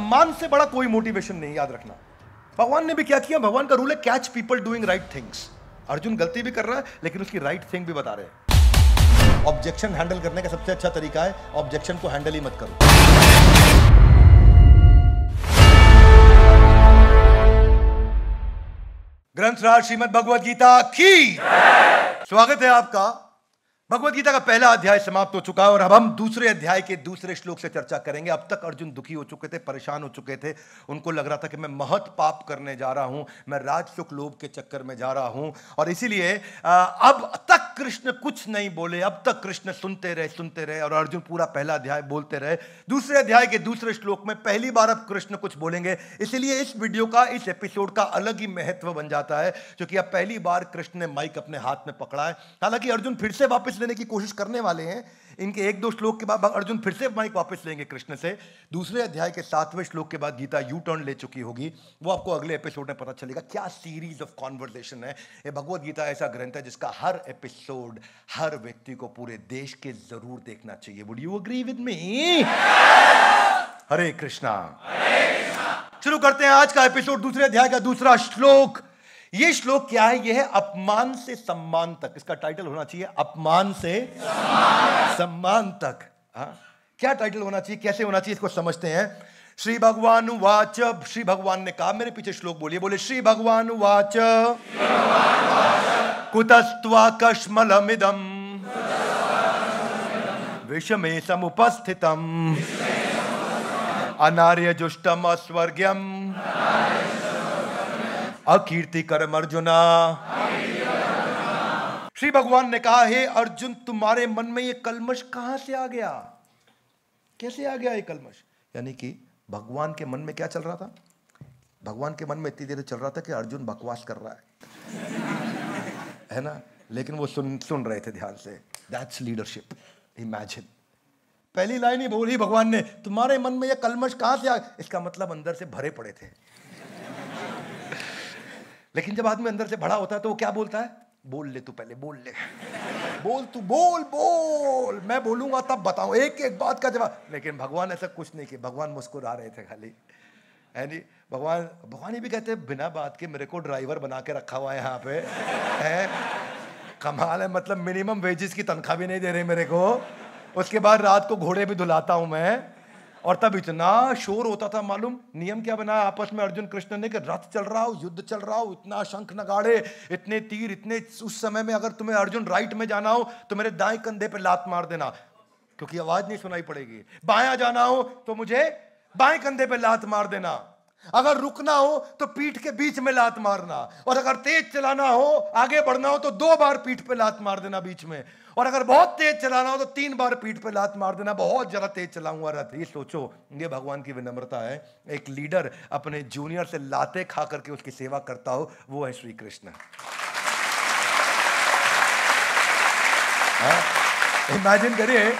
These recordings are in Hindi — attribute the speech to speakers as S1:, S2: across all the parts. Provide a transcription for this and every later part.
S1: सम्मान से बड़ा कोई मोटिवेशन नहीं याद रखना भगवान ने भी क्या किया भगवान का रूल है catch people doing right things Arjun गलती भी कर रहा है लेकिन उसकी राइट थिंग भी बता रहे हैं ऑब्जेक्शन हैंडल करने का सबसे अच्छा तरीका है ऑब्जेक्शन को हैंडल ही मत करो ग्रंथ राज श्रीमद भगवत गीता की स्वागत है आपका भगवत गीता का पहला अध्याय समाप्त हो चुका है और अब हम दूसरे अध्याय के दूसरे श्लोक से चर्चा करेंगे अब तक अर्जुन दुखी हो चुके थे परेशान हो चुके थे उनको लग रहा था कि मैं महत पाप करने जा रहा हूं मैं राजसुख लोभ के चक्कर में जा रहा हूं और इसीलिए अब तक कृष्ण कुछ नहीं बोले अब तक कृष्ण सुनते रहे सुनते रहे और अर्जुन पूरा पहला अध्याय बोलते रहे दूसरे अध्याय के दूसरे श्लोक में पहली बार अब कृष्ण कुछ बोलेंगे इसलिए इस वीडियो का इस एपिसोड का अलग ही महत्व बन जाता है क्योंकि अब पहली बार कृष्ण ने माइक अपने हाथ में पकड़ा है हालांकि अर्जुन फिर से वापस लेने की कोशिश करने वाले हैं इनके एक दो श्लोक के बाद अर्जुन फिर से माइक वापस लेंगे कृष्ण से दूसरे अध्याय के सातवें श्लोक के बाद गीता यू टर्न ले चुकी होगी वो आपको अगले एपिसोड में पता चलेगा क्या सीरीज ऑफ कॉन्वर्जेशन है ये भगवत गीता ऐसा ग्रंथ है जिसका हर एपिसोड हर व्यक्ति को पूरे देश के जरूर देखना चाहिए would you agree with me Hare Krishna शुरू करते हैं आज का एपिसोड दूसरे अध्याय का दूसरा श्लोक ये श्लोक क्या है यह है अपमान से सम्मान तक इसका टाइटल होना चाहिए अपमान से सम्मान तक हा? क्या टाइटल होना चाहिए कैसे होना चाहिए इसको समझते हैं श्री भगवान वाच श्री भगवान ने कहा मेरे पीछे श्लोक बोलिए बोले श्री भगवान वाच कुतस्त्वा कश्मलमिदम विषमे समुपस्थितम अनार्य जुष्टम अस्वर्ग्यम अकीर्ति करम अर्जुना श्री भगवान ने कहा हे अर्जुन तुम्हारे मन में ये कलमश कहां से आ गया कैसे आ गया ये कलमश यानी कि भगवान के मन में क्या चल रहा था भगवान के मन में इतनी देर चल रहा था कि अर्जुन बकवास कर रहा है है ना लेकिन वो सुन सुन रहे थे ध्यान से दैट्स लीडरशिप इमेजिन पहली लाइन ही बोली भगवान ने तुम्हारे मन में ये कलमश कहां से आ इसका मतलब अंदर से भरे पड़े थे लेकिन जब आदमी अंदर से भड़ा होता है तो वो क्या बोलता है बोल ले तू पहले बोल ले बोल तू बोल बोल मैं बोलूंगा तब बताऊं एक एक बात का जवाब लेकिन भगवान ऐसा कुछ नहीं किया भगवान मुस्कुरा रहे थे खाली है नी भगवान भगवान ये भी कहते हैं बिना बात के मेरे को ड्राइवर बना के रखा हुआ है यहाँ पे है कमाल है मतलब मिनिमम वेजेस की तनख्वाह भी नहीं दे रहे मेरे को उसके बाद रात को घोड़े भी धुलाता हूँ मैं और तब इतना शोर होता था मालूम नियम क्या बनाया आपस में अर्जुन कृष्ण ने कि रथ चल रहा हो युद्ध चल रहा हो इतना शंख नगाड़े इतने तीर इतने उस समय में अगर तुम्हें अर्जुन राइट में जाना हो तो मेरे दाएं कंधे पर लात मार देना क्योंकि आवाज नहीं सुनाई पड़ेगी बाया जाना हो तो मुझे बाएं कंधे पर लात मार देना अगर रुकना हो तो पीठ के बीच में लात मारना और अगर तेज चलाना हो आगे बढ़ना हो तो दो बार पीठ पे लात मार देना बीच में और अगर बहुत तेज चलाना हो तो तीन बार पीठ पे लात मार देना बहुत ज्यादा तेज चलाऊंगा रथ ये सोचो ये भगवान की विनम्रता है एक लीडर अपने जूनियर से लाते खा करके उसकी सेवा करता हो वो है श्री कृष्ण हाँ? इमेजिन करिए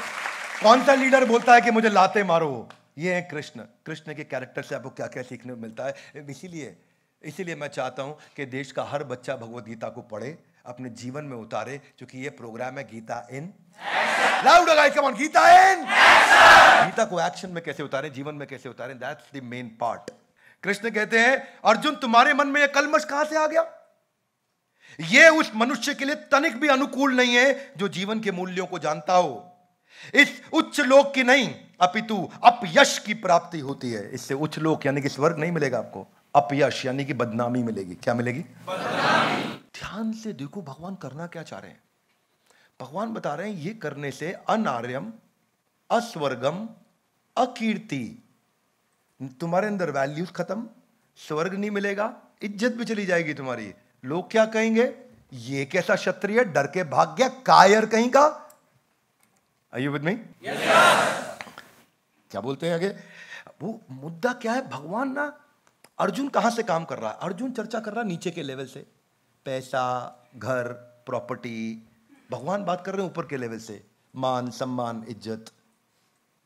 S1: कौन सा लीडर बोलता है कि मुझे लाते मारो ये है कृष्ण कृष्ण के कैरेक्टर से आपको क्या क्या सीखने को मिलता है इसीलिए इसीलिए मैं चाहता हूँ कि देश का हर बच्चा भगवत गीता को पढ़े अपने जीवन में उतारे क्योंकि ये प्रोग्राम है Gita in loud come on Gita in Gita को एक्शन में कैसे उतारें जीवन में कैसे उतारें that's the main part Krishna कहते हैं अर्जुन तुम्हारे मन में यह कलमश कहां से आ गया यह उस मनुष्य के लिए तनिक भी अनुकूल नहीं है जो जीवन के मूल्यों को जानता हो इस उच्च लोक की नहीं अपितु अपयश की प्राप्ति होती है इससे उच्च लोक यानी कि स्वर्ग नहीं मिलेगा आपको अपयश यानी कि बदनामी मिलेगी क्या मिलेगी ध्यान से देखो भगवान करना क्या चाह रहे हैं भगवान बता रहे हैं ये करने से अनार्यम अस्वर्गम अकीर्ति तुम्हारे अंदर वैल्यूज खत्म स्वर्ग नहीं मिलेगा इज्जत भी चली जाएगी तुम्हारी लोग क्या कहेंगे ये कैसा क्षत्रिय डर के भाग गया कायर कहीं का Are you with me? Yes. क्या बोलते हैं आगे वो मुद्दा क्या है भगवान ना अर्जुन कहां से काम कर रहा है अर्जुन चर्चा कर रहा है नीचे के लेवल से पैसा घर प्रॉपर्टी भगवान बात कर रहे हैं ऊपर के लेवल से मान सम्मान इज्जत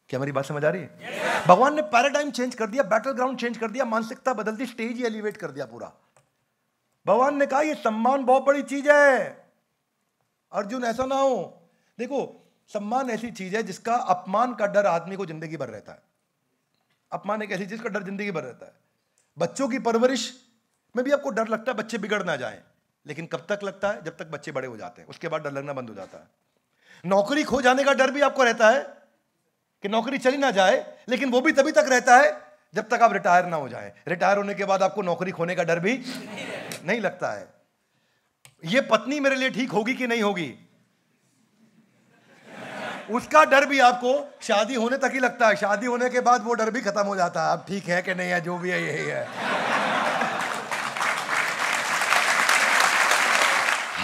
S1: क्या मेरी बात समझ आ रही है yes. भगवान ने पैराडाइम चेंज कर दिया बैटल ग्राउंड चेंज कर दिया मानसिकता बदल दी स्टेज ही एलिवेट कर दिया पूरा भगवान ने कहा यह सम्मान बहुत बड़ी चीज है अर्जुन ऐसा ना हो देखो सम्मान ऐसी चीज है जिसका अपमान का डर आदमी को जिंदगी भर रहता है अपमान एक ऐसी चीज का डर जिंदगी भर रहता है बच्चों की परवरिश में भी आपको डर लगता है बच्चे बिगड़ ना जाए लेकिन कब तक लगता है जब तक बच्चे बड़े हो जाते हैं उसके बाद डर लगना बंद हो जाता है नौकरी खो जाने का डर भी आपको रहता है कि नौकरी चली ना जाए लेकिन वो भी तभी तक रहता है जब तक आप रिटायर ना हो जाए रिटायर होने के बाद आपको नौकरी खोने का डर भी नहीं लगता है ये पत्नी मेरे लिए ठीक होगी कि नहीं होगी उसका डर भी आपको शादी होने तक ही लगता है शादी होने के बाद वो डर भी खत्म हो जाता है आप ठीक है कि नहीं है जो भी है यही है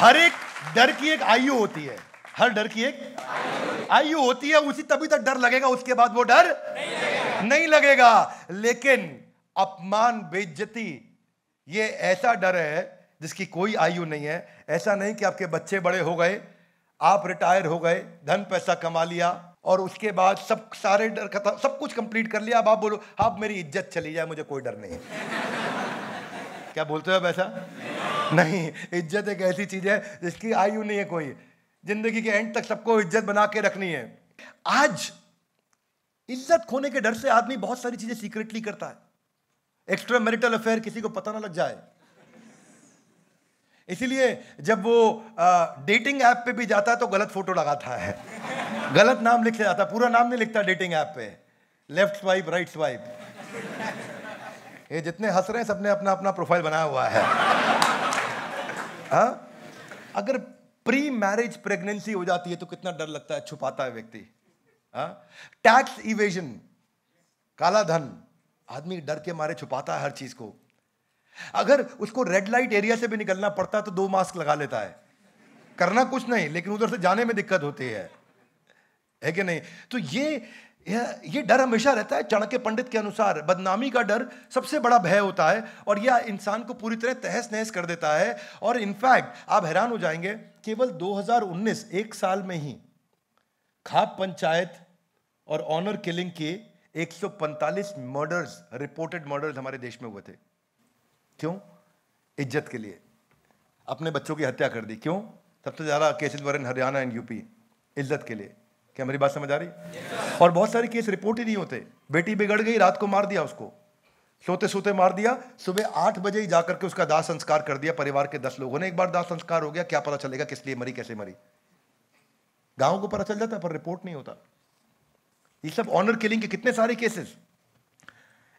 S1: हर एक डर की एक आयु होती है हर डर की एक आयु होती है उसी तभी तक डर लगेगा उसके बाद वो डर नहीं लगेगा, नहीं लगेगा। लेकिन अपमान बेइज्जती ये ऐसा डर है जिसकी कोई आयु नहीं है ऐसा नहीं कि आपके बच्चे बड़े हो गए आप रिटायर हो गए धन पैसा कमा लिया और उसके बाद सब सारे डर खत्म सब कुछ कंप्लीट कर लिया अब आप बोलो आप मेरी इज्जत चली जाए मुझे कोई डर नहीं है क्या बोलते हो आप ऐसा नहीं इज्जत एक ऐसी चीज है जिसकी आयु नहीं है कोई जिंदगी के एंड तक सबको इज्जत बना के रखनी है आज इज्जत खोने के डर से आदमी बहुत सारी चीजें सीक्रेटली करता है एक्स्ट्रा मैरिटल अफेयर किसी को पता ना लग जाए इसीलिए जब वो डेटिंग ऐप पे भी जाता है तो गलत फोटो लगाता है गलत नाम लिख जाता पूरा नाम नहीं लिखता डेटिंग ऐप पे लेफ्ट स्वाइप राइट स्वाइप ये जितने हंस रहे हैं सबने अपना अपना प्रोफाइल बनाया हुआ है हाँ अगर प्री मैरिज प्रेगनेंसी हो जाती है तो कितना डर लगता है छुपाता है व्यक्ति टैक्स हाँ? इवेजन काला धन आदमी डर के मारे छुपाता है हर चीज को अगर उसको रेड लाइट एरिया से भी निकलना पड़ता तो दो मास्क लगा लेता है करना कुछ नहीं लेकिन उधर से जाने में दिक्कत होती है है कि नहीं तो ये ये डर हमेशा रहता है चाणक्य पंडित के अनुसार बदनामी का डर सबसे बड़ा भय होता है और यह इंसान को पूरी तरह तहस नहस कर देता है और इनफैक्ट आप हैरान हो जाएंगे केवल 2019 एक साल में ही खाप पंचायत और ऑनर किलिंग के 145 मर्डर्स रिपोर्टेड मर्डर्स हमारे देश में हुए थे क्यों इज्जत के लिए अपने बच्चों की हत्या कर दी क्यों सबसे ज़्यादा cases were in Haryana and UP इज्जत के लिए क्या मेरी बात समझ आ रही yes. और बहुत सारे केस रिपोर्ट ही नहीं होते बेटी बिगड़ गई रात को मार दिया उसको सोते सोते मार दिया सुबह आठ बजे ही जाकर के उसका दाह संस्कार कर दिया परिवार के दस लोगों ने एक बार दाह संस्कार हो गया क्या पता चलेगा किस लिए मरी कैसे मरी गांव को पता चल जाता पर रिपोर्ट नहीं होता ये सब ऑनर किलिंग के कितने सारे केसेस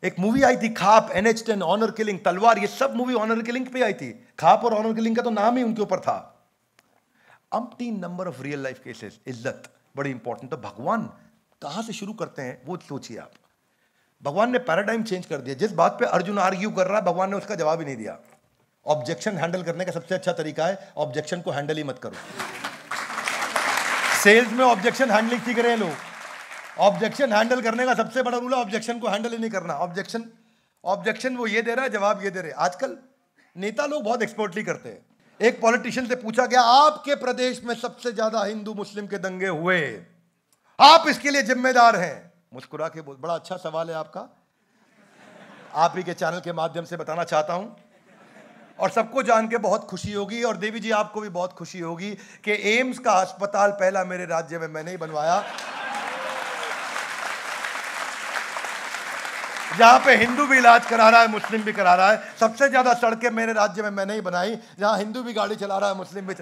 S1: एक मूवी आई थी Khap N H ten honour killing Talvar ये सब मूवी ऑनर किलिंग पे आई थी खाप और ऑनर किलिंग का तो नाम ही उनके ऊपर था umpteen number of real life cases इज्जत बड़ी इंपॉर्टेंट तो भगवान कहां से शुरू करते हैं वो सोचिए आप भगवान ने पैराडाइम चेंज कर दिया जिस बात पे अर्जुन आर्ग्यू कर रहा है भगवान ने उसका जवाब ही नहीं दिया ऑब्जेक्शन हैंडल करने का सबसे अच्छा तरीका है ऑब्जेक्शन को हैंडल ही मत करो सेल्स में ऑब्जेक्शन हैंडलिंग सीख रहे हैं लोग ऑब्जेक्शन हैंडल करने का सबसे बड़ा रूल है ऑब्जेक्शन को हैंडल ही नहीं करना ऑब्जेक्शन ऑब्जेक्शन वो ये दे रहा है जवाब ये दे रहे आजकल नेता लोग बहुत एक्सपर्टली करते हैं एक पॉलिटिशियन से पूछा गया आपके प्रदेश में सबसे ज्यादा हिंदू मुस्लिम के दंगे हुए आप इसके लिए जिम्मेदार हैं मुस्कुरा के बोल बड़ा अच्छा सवाल है आपका आप ही के चैनल के माध्यम से बताना चाहता हूं और सबको जान के बहुत खुशी होगी और देवी जी आपको भी बहुत खुशी होगी कि एम्स का अस्पताल पहला मेरे राज्य में मैंने ही बनवाया जहाँ पे हिंदू भी इलाज करा रहा है मुस्लिम भी करा रहा है सबसे ज़्यादा सड़कें मेरे राज्य में मैंने ही बनाई जहाँ हिंदू भी गाड़ी चला रहा है मुस्लिम भी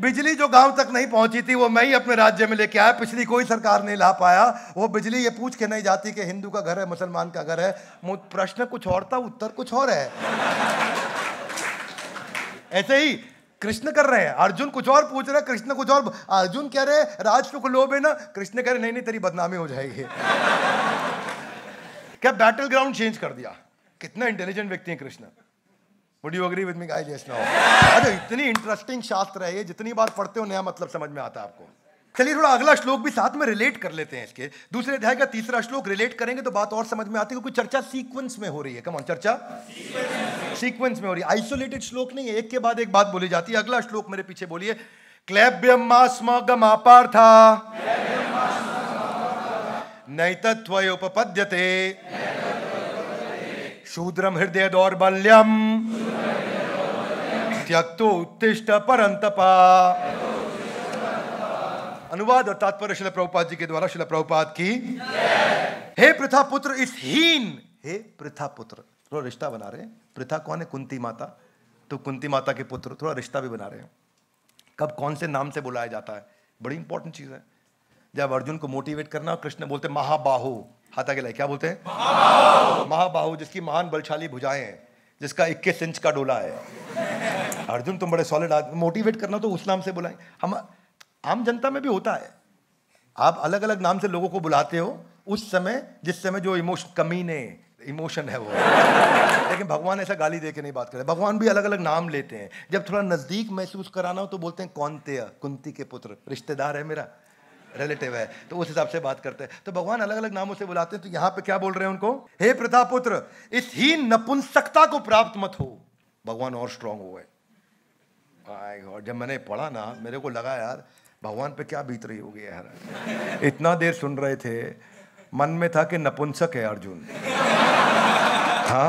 S1: बिजली जो गांव तक नहीं पहुंची थी वो मैं ही अपने राज्य में लेके आया पिछली कोई सरकार नहीं ला पाया वो बिजली ये पूछ के नहीं जाती कि हिंदू का घर है मुसलमान का घर है प्रश्न कुछ और था उत्तर कुछ और है ऐसे ही कृष्ण कर रहे हैं अर्जुन कुछ और पूछ रहे कृष्ण कुछ और अर्जुन कह रहे राज टुक तो लोभ है ना कृष्ण कह रहे नहीं नहीं तेरी बदनामी हो जाएगी क्या बैटल ग्राउंड चेंज कर दिया कितना इंटेलिजेंट व्यक्ति है Krishna would you agree with me guys yes no अरे इतनी इंटरेस्टिंग शास्त्र है ये जितनी बार पढ़ते हो नया मतलब समझ में आता है आपको चलिए थोड़ा अगला श्लोक भी साथ में रिलेट कर लेते हैं इसके दूसरे अध्याय का तीसरा श्लोक रिलेट करेंगे तो बात और समझ में आती है क्योंकि चर्चा सीक्वेंस में हो रही है कमॉन चर्चा सीक्वेंस में हो रही है आइसोलेटेड श्लोक नहीं है एक के बाद एक बात बोली जाती है अगला श्लोक मेरे पीछे बोलिए क्लैब्यम आस्मगम था नैतत्वयोपपद्यते शूद्रम हृदय दौर्बल्यम त्यक्तो उत्तिष्ट परंतपा अनुवाद और तात्पर्य शिला प्रभुपाद जी के द्वारा शिला प्रभुपाद की हे प्रथा पुत्र इस हीन हे प्रथा पुत्र थोड़ा रिश्ता बना रहे हैं प्रथा कौन है कुंती माता तो कुंती माता के पुत्र थोड़ा रिश्ता भी बना रहे हैं कब कौन से नाम से बुलाया जाता है बड़ी इंपॉर्टेंट चीज़ है जब अर्जुन को मोटिवेट करना कृष्ण बोलते महाबाहु हाथा के लाए क्या बोलते हैं महाबाहु जिसकी महान बलशाली भुजाएं हैं जिसका इक्कीस इंच का डोला है अर्जुन तुम बड़े सॉलिड आदमी मोटिवेट करना तो उस नाम से बुलाएं हम आम जनता में भी होता है आप अलग अलग नाम से लोगों को बुलाते हो उस समय जिस समय जो इमोशन कमी ने इमोशन है वो लेकिन भगवान ऐसा गाली दे के नहीं बात करते भगवान भी अलग अलग नाम लेते हैं जब थोड़ा नज़दीक महसूस कराना हो तो बोलते हैं कौन कुंती के पुत्र रिश्तेदार है मेरा रिलेटिव है तो उस हिसाब से बात करते हैं तो भगवान अलग अलग नामों से बुलाते हैं तो यहां पे क्या बोल रहे हैं उनको हे प्रतापुत्र इस ही नपुंसकता को प्राप्त मत हो भगवान और स्ट्रांग हो गए जब मैंने पढ़ा ना मेरे को लगा यार भगवान पे क्या बीत रही होगी यार इतना देर सुन रहे थे मन में था कि नपुंसक है अर्जुन हाँ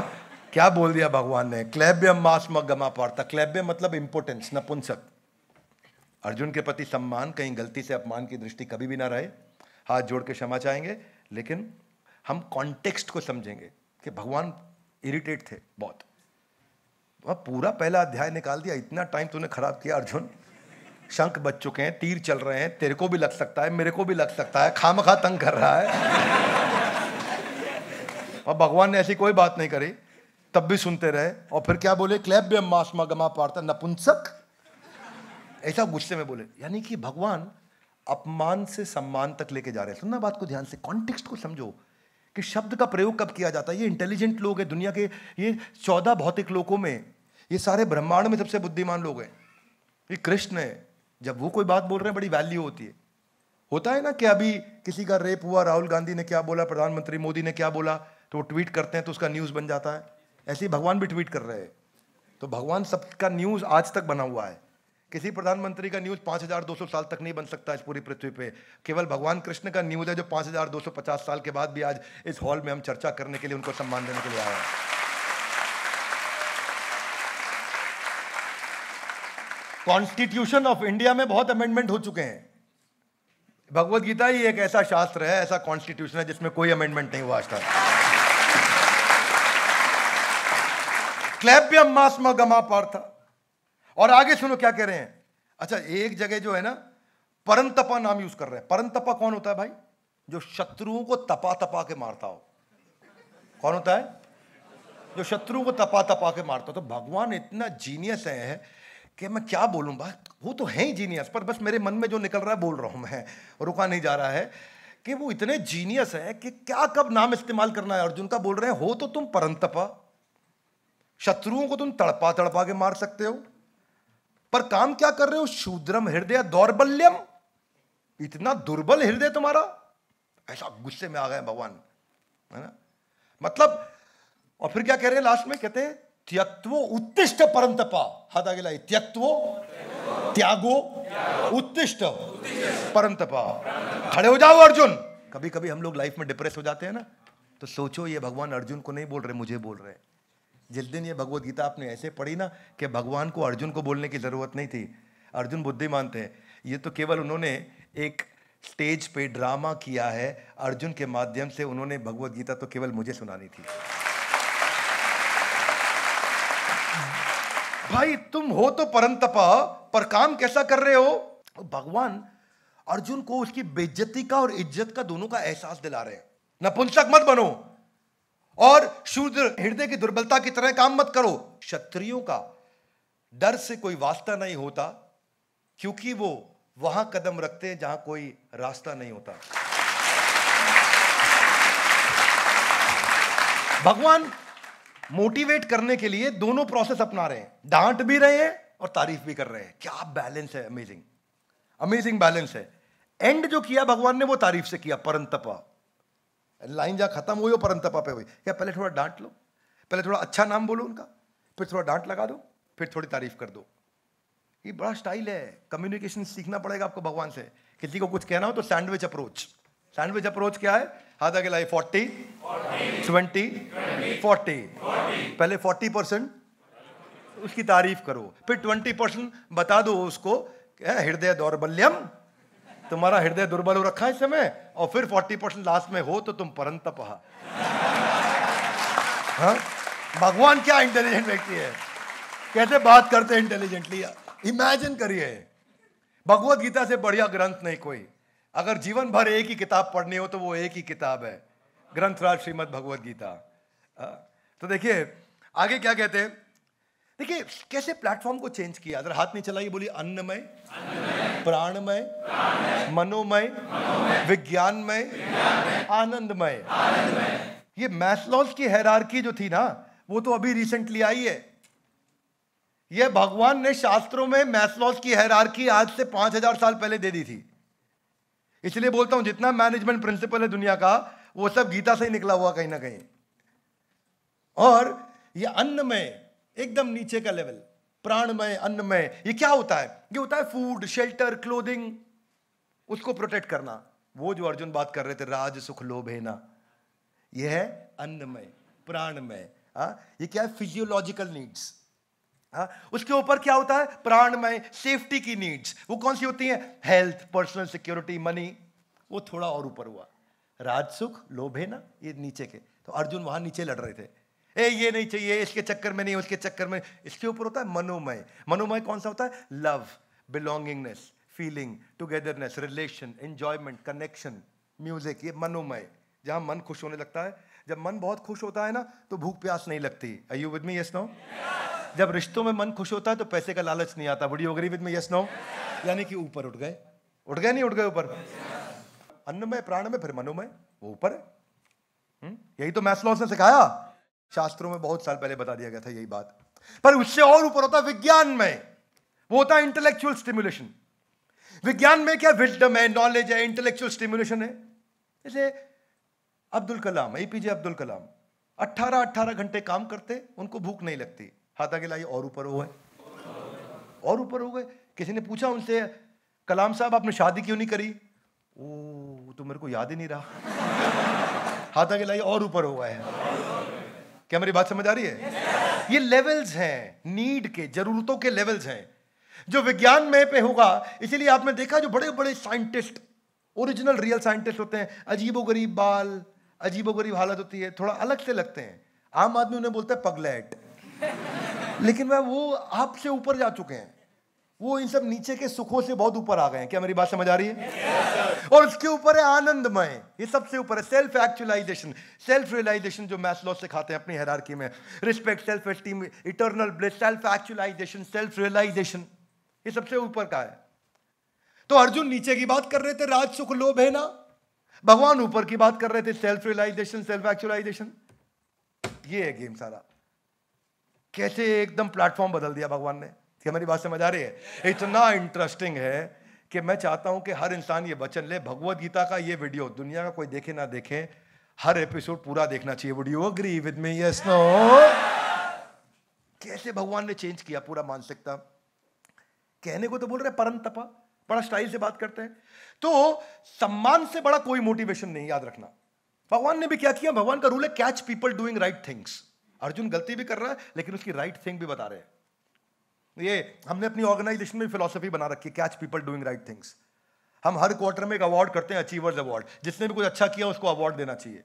S1: क्या बोल दिया भगवान ने क्लैब्य मास मगमा पार्ता क्लैब्य मतलब इंपोर्टेंस नपुंसक अर्जुन के प्रति सम्मान कहीं गलती से अपमान की दृष्टि कभी भी ना रहे हाथ जोड़ के क्षमा चाहेंगे लेकिन हम कॉन्टेक्स्ट को समझेंगे कि भगवान इरिटेट थे बहुत वह पूरा पहला अध्याय निकाल दिया इतना टाइम तूने खराब किया अर्जुन शंख बच चुके हैं तीर चल रहे हैं तेरे को भी लग सकता है मेरे को भी लग सकता है खाम खा तंग कर रहा है और भगवान ने ऐसी कोई बात नहीं करी तब भी सुनते रहे और फिर क्या बोले क्लैब्य मास गमा पार्ता नपुंसक ऐसा गुस्से में बोले यानी कि भगवान अपमान से सम्मान तक लेके जा रहे हैं सुनना बात को ध्यान से कॉन्टेक्स्ट को समझो कि शब्द का प्रयोग कब किया जाता है ये इंटेलिजेंट लोग हैं दुनिया के ये चौदह भौतिक लोगों में ये सारे ब्रह्मांड में सबसे बुद्धिमान लोग हैं ये कृष्ण है जब वो कोई बात बोल रहे हैं बड़ी वैल्यू होती है होता है ना कि अभी किसी का रेप हुआ राहुल गांधी ने क्या बोला प्रधानमंत्री मोदी ने क्या बोला तो वो ट्वीट करते हैं तो उसका न्यूज़ बन जाता है ऐसे ही भगवान भी ट्वीट कर रहे हैं तो भगवान सबका न्यूज़ आज तक बना हुआ है किसी प्रधानमंत्री का न्यूज़ 5,200 साल तक नहीं बन सकता इस पूरी पृथ्वी पे केवल भगवान कृष्ण का न्यूज़ है जो 5,250 साल के बाद भी आज इस हॉल में हम चर्चा करने के लिए उनको सम्मान देने के लिए आए हैं कॉन्स्टिट्यूशन ऑफ इंडिया में बहुत अमेंडमेंट हो चुके हैं भगवत गीता ही एक ऐसा शास्त्र है ऐसा कॉन्स्टिट्यूशन है जिसमें कोई अमेंडमेंट नहीं हुआ आज तक क्लैप्यम मास्मा गमा पार्था और आगे सुनो क्या कह रहे हैं अच्छा एक जगह जो है ना परंतपा नाम यूज कर रहे हैं परंतपा कौन होता है भाई जो शत्रुओं को तपा तपा के मारता हो कौन होता है जो शत्रुओं को तपा तपा के मारता हो तो भगवान इतना जीनियस है कि मैं क्या बोलूं बात वो तो है ही जीनियस पर बस मेरे मन में जो निकल रहा है बोल रहा हूं मैं रुका नहीं जा रहा है कि वो इतने जीनियस है कि क्या कब नाम इस्तेमाल करना है अर्जुन का बोल रहे हैं हो तो तुम परंतपा शत्रुओं को तुम तड़पा तड़पा के मार सकते हो पर काम क्या कर रहे हो शूद्रम हृदय दौर्बल्यम इतना दुर्बल हृदय तुम्हारा ऐसा गुस्से में आ गए भगवान है ना मतलब और फिर क्या कह रहे हैं लास्ट में कहते हैं त्यक्त्वो उत्तिष्ट परंतपा हाथ आगे लाई त्यक्त्वो त्यागो उत्तिष्ट परंतपा खड़े हो जाओ अर्जुन कभी कभी हम लोग लाइफ में डिप्रेस हो जाते हैं ना तो सोचो ये भगवान अर्जुन को नहीं बोल रहे मुझे बोल रहे हैं जिस दिन ये भगवत गीता आपने ऐसे पढ़ी ना कि भगवान को अर्जुन को बोलने की ज़रूरत नहीं थी अर्जुन बुद्धिमान थे ये तो केवल उन्होंने एक स्टेज पे ड्रामा किया है अर्जुन के माध्यम से उन्होंने भगवत गीता तो केवल मुझे सुनानी थी भाई तुम हो तो परंतपा पर काम कैसा कर रहे हो भगवान अर्जुन को उसकी बेज्जती का और इज्जत का दोनों का एहसास दिला रहे हैं नपुंसक मत बनो और शूद्र हृदय की दुर्बलता की तरह काम मत करो क्षत्रियो का डर से कोई वास्ता नहीं होता क्योंकि वो वहां कदम रखते हैं जहां कोई रास्ता नहीं होता भगवान मोटिवेट करने के लिए दोनों प्रोसेस अपना रहे हैं डांट भी रहे हैं और तारीफ भी कर रहे हैं क्या बैलेंस है अमेजिंग अमेजिंग बैलेंस है एंड जो किया भगवान ने वो तारीफ से किया परंतपा लाइन जहाँ खत्म हुई हो तपा पे हुई क्या पहले थोड़ा डांट लो पहले थोड़ा अच्छा नाम बोलो उनका फिर थोड़ा डांट लगा दो फिर थोड़ी तारीफ कर दो ये बड़ा स्टाइल है कम्युनिकेशन सीखना पड़ेगा आपको भगवान से किसी को कुछ कहना हो तो सैंडविच अप्रोच सैंडविच अप्रोच क्या है हाथ आगे लाइए फोर्टी ट्वेंटी फोर्टी पहले फोर्टी परसेंट उसकी तारीफ करो फिर ट्वेंटी परसेंट बता दो उसको हृदय दौरबल्यम तुम्हारा हृदय दुर्बल हो रखा है इस समय और फिर फोर्टी परसेंट लास्ट में हो तो तुम परंत पहा भगवान क्या इंटेलिजेंट व्यक्ति है कैसे बात करते हैं इंटेलिजेंटली इमेजिन करिए भगवत गीता से बढ़िया ग्रंथ नहीं कोई अगर जीवन भर एक ही किताब पढ़नी हो तो वो एक ही किताब है ग्रंथराज श्रीमद भगवत गीता हाँ? तो देखिए आगे क्या कहते हैं देखिए कैसे प्लेटफॉर्म को चेंज किया अगर हाथ नहीं चलाइए बोलिए अन्नमय प्राणमय मनोमय विज्ञानमय आनंदमय ये मैस्लॉस की हैरारकी जो थी ना वो तो अभी रिसेंटली आई है ये भगवान ने शास्त्रों में मैस्लॉस की हैरारकी आज से पांच हजार साल पहले दे दी थी इसलिए बोलता हूं जितना मैनेजमेंट प्रिंसिपल है दुनिया का वो सब गीता से ही निकला हुआ कहीं ना कहीं और ये अन्नमय एकदम नीचे का लेवल प्राणमय अन्नमय ये क्या होता है ये होता है फूड शेल्टर क्लोदिंग उसको प्रोटेक्ट करना वो जो अर्जुन बात कर रहे थे राज सुख लोभेना ये है अन्नमय प्राणमय हाँ? ये क्या है फिजियोलॉजिकल नीड्स हाँ उसके ऊपर क्या होता है प्राणमय सेफ्टी की नीड्स वो कौन सी होती है हेल्थ पर्सनल सिक्योरिटी मनी वो थोड़ा और ऊपर हुआ राजसुख है ना ये नीचे के तो अर्जुन वहां नीचे लड़ रहे थे ए ये नहीं चाहिए इसके चक्कर में नहीं उसके चक्कर में इसके ऊपर होता है मनोमय मनोमय कौन सा होता है love belongingness feeling togetherness relation enjoyment connection music ये मनोमय जहां मन खुश होने लगता है जब मन बहुत खुश होता है ना तो भूख प्यास नहीं लगती I you with me yes no जब रिश्तों में मन खुश होता है तो पैसे का लालच नहीं आता would you agree with me yes no यानी कि ऊपर उठ गए उठ गए नहीं उठ गए ऊपर अन्नमय प्राण में फिर मनोमय वो ऊपर है हम्म? यही तो लॉस ने सिखाया शास्त्रों में बहुत साल पहले बता दिया गया था यही बात पर उससे और ऊपर होता विज्ञान में वो होता है इंटेलेक्चुअल स्टिमुलेशन विज्ञान में क्या विजडम है नॉलेज है इंटेलेक्चुअल स्टिमुलेशन है जैसे अब्दुल कलाम एपीजे अब्दुल कलाम 18 18 घंटे काम करते उनको भूख नहीं लगती हाथा के लाइए और ऊपर हो गए और ऊपर हो गए किसी ने पूछा उनसे कलाम साहब आपने शादी क्यों नहीं करी ओ तो मेरे को याद ही नहीं रहा हाथा के लाइए और ऊपर हो गए क्या मेरी बात समझ आ रही है yes, ये लेवल्स हैं नीड के जरूरतों के लेवल्स हैं जो विज्ञान में पे होगा इसीलिए आपने देखा जो बड़े बड़े साइंटिस्ट ओरिजिनल रियल साइंटिस्ट होते हैं अजीबो गरीब बाल अजीबो गरीब हालत होती है थोड़ा अलग से लगते हैं आम आदमी उन्हें बोलता है पगलेट लेकिन वह वो आपसे ऊपर जा चुके हैं वो इन सब नीचे के सुखों से बहुत ऊपर आ गए हैं क्या मेरी बात समझ आ रही है yes, और उसके ऊपर है आनंदमय ये सबसे ऊपर है सेल्फ एक्चुअलाइजेशन सेल्फ रियलाइजेशन जो मैस्लो सिखाते हैं अपनी हैरारकी में respect self esteem eternal bless self actualisation self realisation ये सबसे ऊपर का है तो अर्जुन नीचे की बात कर रहे थे राज सुख लोभ है ना भगवान ऊपर की बात कर रहे थे सेल्फ रियलाइजेशन सेल्फ एक्चुअलाइजेशन ये है गेम सारा कैसे एकदम प्लेटफॉर्म बदल दिया भगवान ने क्या मेरी बात समझ आ रही है इतना इंटरेस्टिंग है कि मैं चाहता हूं कि हर इंसान ये वचन ले भगवत गीता का ये वीडियो दुनिया का कोई देखे ना देखे हर एपिसोड पूरा देखना चाहिए would you agree with me yes no कैसे भगवान ने चेंज किया पूरा मानसिकता कहने को तो बोल रहे परम तपा बड़ा स्टाइल से बात करते हैं तो सम्मान से बड़ा कोई मोटिवेशन नहीं याद रखना भगवान ने भी क्या किया भगवान का रूल है catch people doing right things Arjun गलती भी कर रहा है लेकिन उसकी राइट right थिंग भी बता रहे हैं ये हमने अपनी ऑर्गेनाइजेशन में फिलोसफी बना रखी है catch people doing right things हम हर क्वार्टर में एक अवार्ड करते हैं अचीवर्स अवार्ड जिसने भी कुछ अच्छा किया उसको अवार्ड देना चाहिए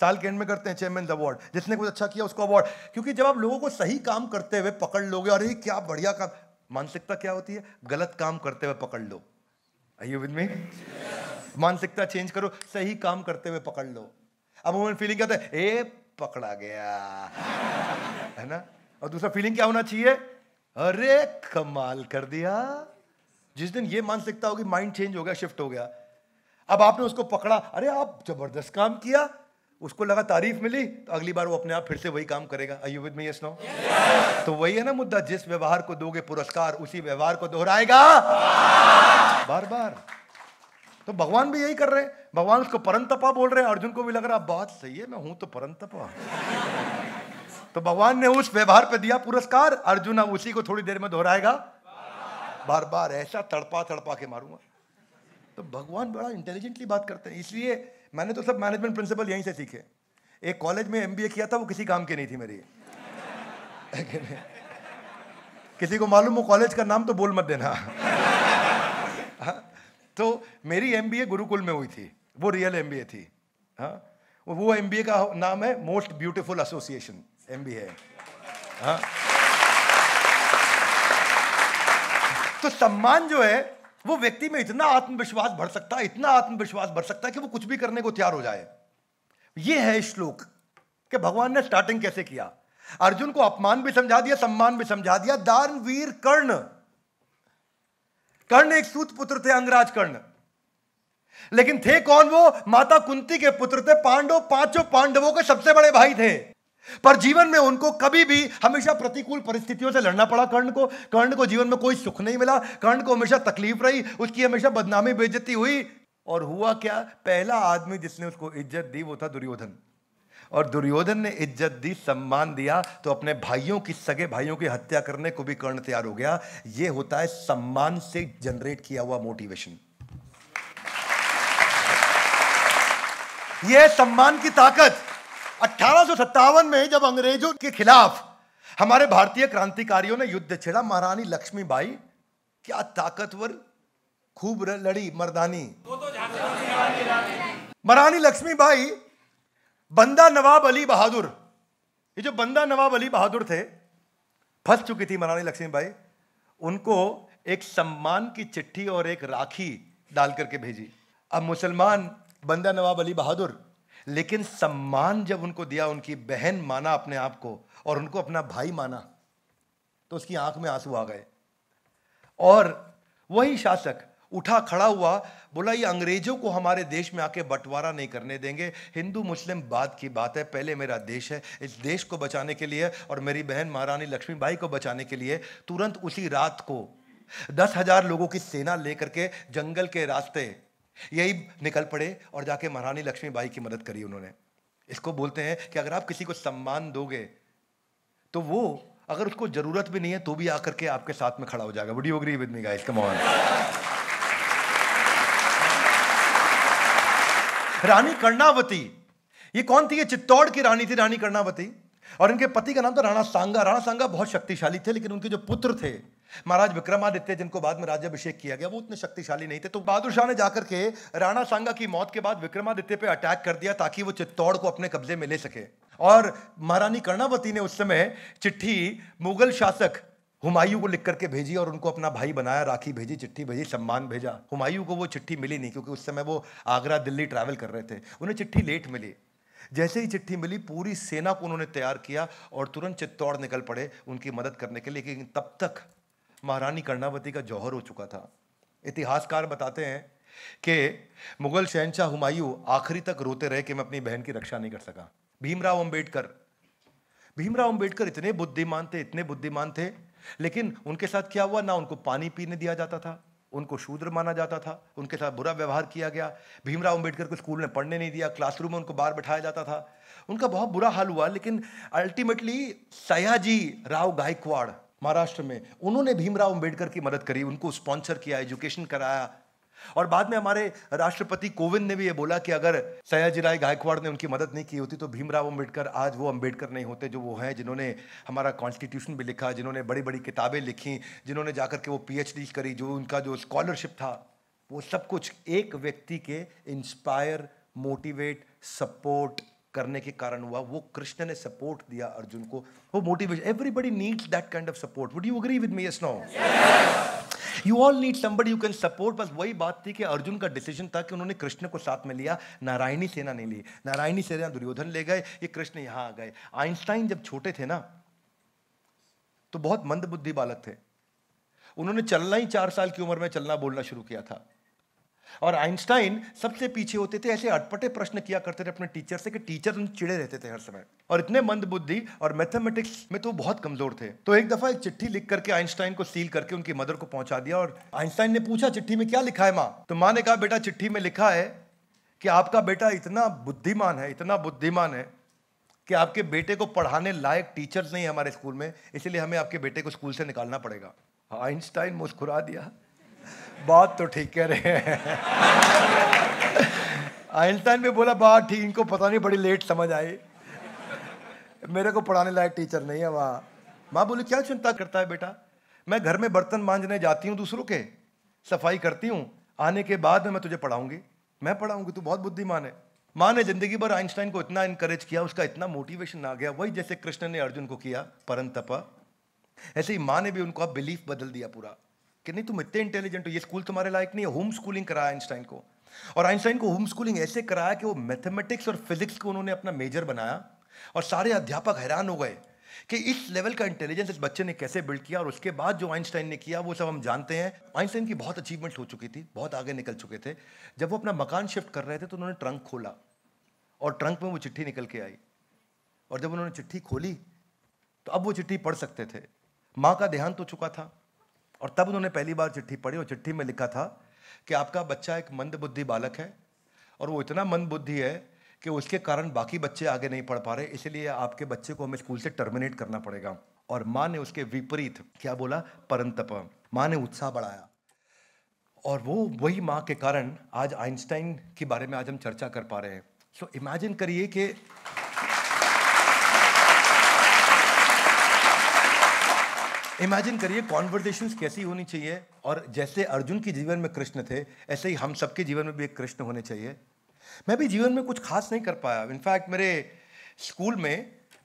S1: साल के एंड में करते हैं चेयरमैन अवार्ड जिसने कुछ अच्छा किया उसको अवार्ड क्योंकि जब आप लोगों को सही काम करते हुए पकड़ लोगे अरे क्या बढ़िया काम मानसिकता क्या होती है गलत काम करते हुए पकड़ लो यू विद मी मानसिकता चेंज करो सही काम करते हुए पकड़ लो अब वो फीलिंग क्या होता है ए पकड़ा गया है ना और दूसरा फीलिंग क्या होना चाहिए अरे कमाल कर दिया जिस दिन ये मान सकता हो कि माइंड चेंज हो गया शिफ्ट हो गया अब आपने उसको पकड़ा अरे आप जबरदस्त काम किया उसको लगा तारीफ मिली तो अगली बार वो अपने आप फिर से वही काम करेगा अयु में मी यस नो तो वही है ना मुद्दा जिस व्यवहार को दोगे पुरस्कार उसी व्यवहार को दोहराएगा बार बार तो भगवान भी यही कर रहे हैं भगवान उसको परंतपा बोल रहे हैं अर्जुन को भी लग रहा है बात सही है मैं हूं तो परंतपा तो भगवान ने उस व्यवहार पे दिया पुरस्कार अर्जुन अब उसी को थोड़ी देर में दोहराएगा बार बार ऐसा तड़पा तड़पा के मारूंगा तो भगवान बड़ा इंटेलिजेंटली बात करते हैं इसलिए मैंने तो सब मैनेजमेंट प्रिंसिपल यहीं से सीखे एक कॉलेज में एमबीए किया था वो किसी काम की नहीं थी मेरी किसी को मालूम हो कॉलेज का नाम तो बोल मत देना हाँ, तो मेरी एम गुरुकुल में हुई थी वो रियल एम थी हाँ वो एम का नाम है most beautiful association M B है तो सम्मान जो है वो व्यक्ति में इतना आत्मविश्वास भर सकता है इतना आत्मविश्वास भर सकता है कि वो कुछ भी करने को तैयार हो जाए ये है श्लोक कि भगवान ने स्टार्टिंग कैसे किया अर्जुन को अपमान भी समझा दिया सम्मान भी समझा दिया दान वीर कर्ण कर्ण एक सूत पुत्र थे अंगराज कर्ण लेकिन थे कौन वो माता कुंती के पुत्र थे पांडव पांचों पांडवों के सबसे बड़े भाई थे पर जीवन में उनको कभी भी हमेशा प्रतिकूल परिस्थितियों से लड़ना पड़ा कर्ण को कर्ण को जीवन में कोई सुख नहीं मिला कर्ण को हमेशा तकलीफ रही उसकी हमेशा बदनामी बेजती हुई और हुआ क्या पहला आदमी जिसने उसको इज्जत दी वो था दुर्योधन और दुर्योधन ने इज्जत दी सम्मान दिया तो अपने भाइयों की सगे भाइयों की हत्या करने को भी कर्ण तैयार हो गया यह होता है सम्मान से जनरेट किया हुआ मोटिवेशन यह सम्मान की ताकत अट्ठारह में जब अंग्रेजों के खिलाफ हमारे भारतीय क्रांतिकारियों ने युद्ध छेड़ा महारानी लक्ष्मीबाई क्या ताकतवर खूब लड़ी मर्दानी महारानी लक्ष्मीबाई बंदा नवाब अली बहादुर ये जो बंदा नवाब अली बहादुर थे फंस चुकी थी महारानी लक्ष्मीबाई उनको एक सम्मान की चिट्ठी और एक राखी डाल करके भेजी अब मुसलमान बंदा नवाब अली बहादुर लेकिन सम्मान जब उनको दिया उनकी बहन माना अपने आप को और उनको अपना भाई माना तो उसकी आंख में आंसू आ गए और वही शासक उठा खड़ा हुआ बोला ये अंग्रेजों को हमारे देश में आके बंटवारा नहीं करने देंगे हिंदू मुस्लिम बाद की बात है पहले मेरा देश है इस देश को बचाने के लिए और मेरी बहन महारानी लक्ष्मीबाई को बचाने के लिए तुरंत उसी रात को दस हजार लोगों की सेना लेकर के जंगल के रास्ते यही निकल पड़े और जाके महारानी लक्ष्मी बाई की मदद करी उन्होंने इसको बोलते हैं कि अगर आप किसी को सम्मान दोगे तो वो अगर उसको जरूरत भी नहीं है तो भी आकर के आपके साथ में खड़ा हो जाएगा would you agree with me guys come on Rani Karnavati ये कौन थी ये चित्तौड़ की रानी थी रानी कर्णावती और इनके पति का नाम था राणा सांगा राणा सांगा बहुत शक्तिशाली थे लेकिन उनके जो पुत्र थे महाराज विक्रमादित्य जिनको बाद में राज्यभिषेक किया गया वो उतने शक्तिशाली नहीं थे तो बहादुर शाह ने जाकर के राणा सांगा की मौत के बाद विक्रमादित्य पे अटैक कर दिया ताकि वो चित्तौड़ को अपने कब्जे में ले सके और महारानी कर्णावती ने उस समय चिट्ठी मुगल शासक हुमायूं को लिख करके भेजी और उनको अपना भाई बनाया राखी भेजी चिट्ठी भेजी सम्मान भेजा हुमायूं को वो चिट्ठी मिली नहीं क्योंकि उस समय वो आगरा दिल्ली ट्रैवल कर रहे थे उन्हें चिट्ठी लेट मिली जैसे ही चिट्ठी मिली पूरी सेना को उन्होंने तैयार किया और तुरंत चित्तौड़ निकल पड़े उनकी मदद करने के लिए लेकिन तब तक महारानी कर्णावती का जौहर हो चुका था इतिहासकार बताते हैं कि मुगल शहनशाह हुमायूं आखिरी तक रोते रहे कि मैं अपनी बहन की रक्षा नहीं कर सका भीमराव अंबेडकर भीमराव अंबेडकर इतने बुद्धिमान थे इतने बुद्धिमान थे लेकिन उनके साथ क्या हुआ ना उनको पानी पीने दिया जाता था उनको शूद्र माना जाता था उनके साथ बुरा व्यवहार किया गया भीमराव अंबेडकर को स्कूल में पढ़ने नहीं दिया क्लासरूम में उनको बाहर बैठाया जाता था उनका बहुत बुरा हाल हुआ लेकिन अल्टीमेटली सयाजी राव गायकवाड़ महाराष्ट्र में उन्होंने भीमराव अंबेडकर की मदद करी उनको स्पॉन्सर किया एजुकेशन कराया और बाद में हमारे राष्ट्रपति कोविंद ने भी ये बोला कि अगर सयाजी राय गायकवाड़ ने उनकी मदद नहीं की होती तो भीमराव अंबेडकर आज वो अंबेडकर नहीं होते जो वो हैं जिन्होंने हमारा कॉन्स्टिट्यूशन भी लिखा जिन्होंने बड़ी बड़ी किताबें लिखी जिन्होंने जाकर के वो पीएचडी करी जो उनका जो स्कॉलरशिप था वो सब कुछ एक व्यक्ति के इंस्पायर मोटिवेट सपोर्ट करने के कारण हुआ वो कृष्ण ने सपोर्ट दिया अर्जुन को वो motivation everybody needs that kind of support would you agree with me yes no you all need somebody you can support बस वही बात थी कि अर्जुन का डिसीजन था कि उन्होंने कृष्ण को साथ में लिया नारायणी सेना नहीं ली नारायणी सेना दुर्योधन ले गए ये कृष्ण यहाँ आ गए आइंस्टाइन जब छोटे थे ना तो बहुत मंदबुद्धि बालक थे उन्होंने चलना ही चार साल की उम्र में चलना बोलना शुरू किया था और आइंस्टाइन सबसे पीछे होते थे ऐसे अटपटे प्रश्न किया करते थे अपने टीचर से कि टीचर उन चिड़े रहते थे हर समय और इतने मंद बुद्धि और मैथमेटिक्स में तो बहुत कमजोर थे तो एक दफा एक चिट्ठी लिख करके आइंस्टाइन को सील करके उनकी मदर को पहुंचा दिया और आइंस्टाइन ने पूछा चिट्ठी में क्या लिखा है माँ तो माँ ने कहा बेटा चिट्ठी में लिखा है कि आपका बेटा इतना बुद्धिमान है इतना बुद्धिमान है कि आपके बेटे को पढ़ाने लायक टीचर्स नहीं है हमारे स्कूल में इसलिए हमें आपके बेटे को स्कूल से निकालना पड़ेगा आइंस्टाइन मुस्कुरा दिया बात तो ठीक कह रहे हैं आइंस्टाइन भी बोला बात ठीक इनको पता नहीं बड़ी लेट समझ आई मेरे को पढ़ाने लायक टीचर नहीं है वहाँ माँ बोली क्या चिंता करता है बेटा मैं घर में बर्तन मांझने जाती हूँ दूसरों के सफाई करती हूँ आने के बाद में मैं तुझे पढ़ाऊंगी मैं पढ़ाऊंगी तू बहुत बुद्धिमान है माँ ने जिंदगी भर आइंस्टाइन को इतना इनकरेज किया उसका इतना मोटिवेशन आ गया वही जैसे कृष्ण ने अर्जुन को किया परम ऐसे ही माँ ने भी उनको अब बिलीफ बदल दिया पूरा कि नहीं तुम इतने इंटेलिजेंट हो ये स्कूल तुम्हारे लायक नहीं है होम स्कूलिंग कराया आइंस्टाइन को और आइंस्टाइन को होम स्कूलिंग ऐसे कराया कि वो मैथमेटिक्स और फिजिक्स को उन्होंने अपना मेजर बनाया और सारे अध्यापक हैरान हो गए कि इस लेवल का इंटेलिजेंस इस बच्चे ने कैसे बिल्ड किया और उसके बाद जो आइंस्टाइन ने किया वो सब हम जानते हैं आइंस्टाइन की बहुत अचीवमेंट हो चुकी थी बहुत आगे निकल चुके थे जब वो अपना मकान शिफ्ट कर रहे थे तो उन्होंने ट्रंक खोला और ट्रंक में वो चिट्ठी निकल के आई और जब उन्होंने चिट्ठी खोली तो अब वो चिट्ठी पढ़ सकते थे माँ का ध्यान तो चुका था और तब उन्होंने पहली बार चिट्ठी पढ़ी और चिट्ठी में लिखा था कि आपका बच्चा एक मंद बुद्धि बालक है और वो इतना मंद बुद्धि है कि उसके कारण बाकी बच्चे आगे नहीं पढ़ पा रहे इसलिए आपके बच्चे को हमें स्कूल से टर्मिनेट करना पड़ेगा और माँ ने उसके विपरीत क्या बोला परंतप माँ ने उत्साह बढ़ाया और वो वही माँ के कारण आज आइंस्टाइन के बारे में आज हम चर्चा कर पा रहे हैं सो इमेजिन करिए कि इमेजिन करिए कॉन्वर्जेशन कैसी होनी चाहिए और जैसे अर्जुन के जीवन में कृष्ण थे ऐसे ही हम सबके जीवन में भी एक कृष्ण होने चाहिए मैं भी जीवन में कुछ खास नहीं कर पाया इनफैक्ट मेरे स्कूल में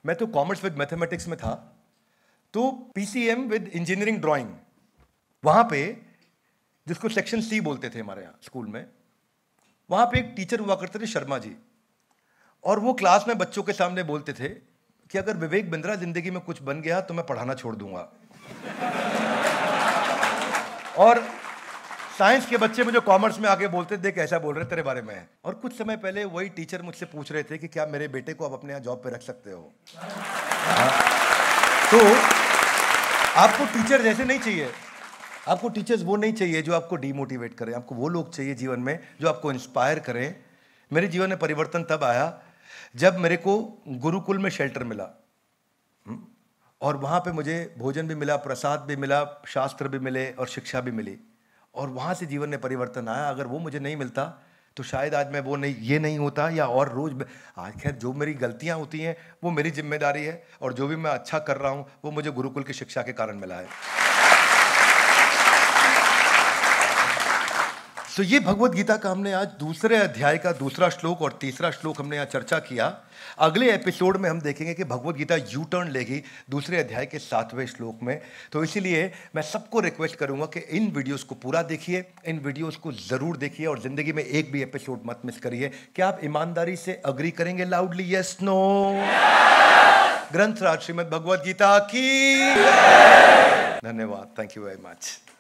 S1: मैं तो कॉमर्स विद मैथमेटिक्स में था तो P C M with engineering drawing वहाँ पे जिसको सेक्शन सी बोलते थे हमारे यहाँ स्कूल में वहाँ पे एक टीचर हुआ करते थे शर्मा जी और वो क्लास में बच्चों के सामने बोलते थे कि अगर विवेक बिंद्रा ज़िंदगी में कुछ बन गया तो मैं पढ़ाना छोड़ दूंगा और साइंस के बच्चे मुझे कॉमर्स में आके बोलते देख ऐसा बोल रहे तेरे बारे में और कुछ समय पहले वही टीचर मुझसे पूछ रहे थे कि क्या मेरे बेटे को आप अपने यहाँ जॉब पे रख सकते हो हाँ। तो आपको टीचर जैसे नहीं चाहिए आपको टीचर्स वो नहीं चाहिए जो आपको डीमोटिवेट करें आपको वो लोग चाहिए जीवन में जो आपको इंस्पायर करें मेरे जीवन में परिवर्तन तब आया जब मेरे को गुरुकुल में शेल्टर मिला और वहाँ पे मुझे भोजन भी मिला प्रसाद भी मिला शास्त्र भी मिले और शिक्षा भी मिली और वहाँ से जीवन में परिवर्तन आया अगर वो मुझे नहीं मिलता तो शायद आज मैं वो नहीं ये नहीं होता या और रोज़ आज खैर जो मेरी गलतियाँ होती हैं वो मेरी जिम्मेदारी है और जो भी मैं अच्छा कर रहा हूँ वो मुझे गुरुकुल की शिक्षा के कारण मिला है तो ये भगवत गीता का हमने आज दूसरे अध्याय का दूसरा श्लोक और तीसरा श्लोक हमने यहाँ चर्चा किया अगले एपिसोड में हम देखेंगे कि भगवत गीता यू टर्न लेगी दूसरे अध्याय के सातवें श्लोक में तो इसीलिए मैं सबको रिक्वेस्ट करूँगा कि इन वीडियोस को पूरा देखिए इन वीडियोस को ज़रूर देखिए और ज़िंदगी में एक भी एपिसोड मत मिस करिए क्या आप ईमानदारी से अग्री करेंगे लाउडली यस नो ग्रंथ राज श्रीमद भगवद गीता की धन्यवाद थैंक यू वेरी मच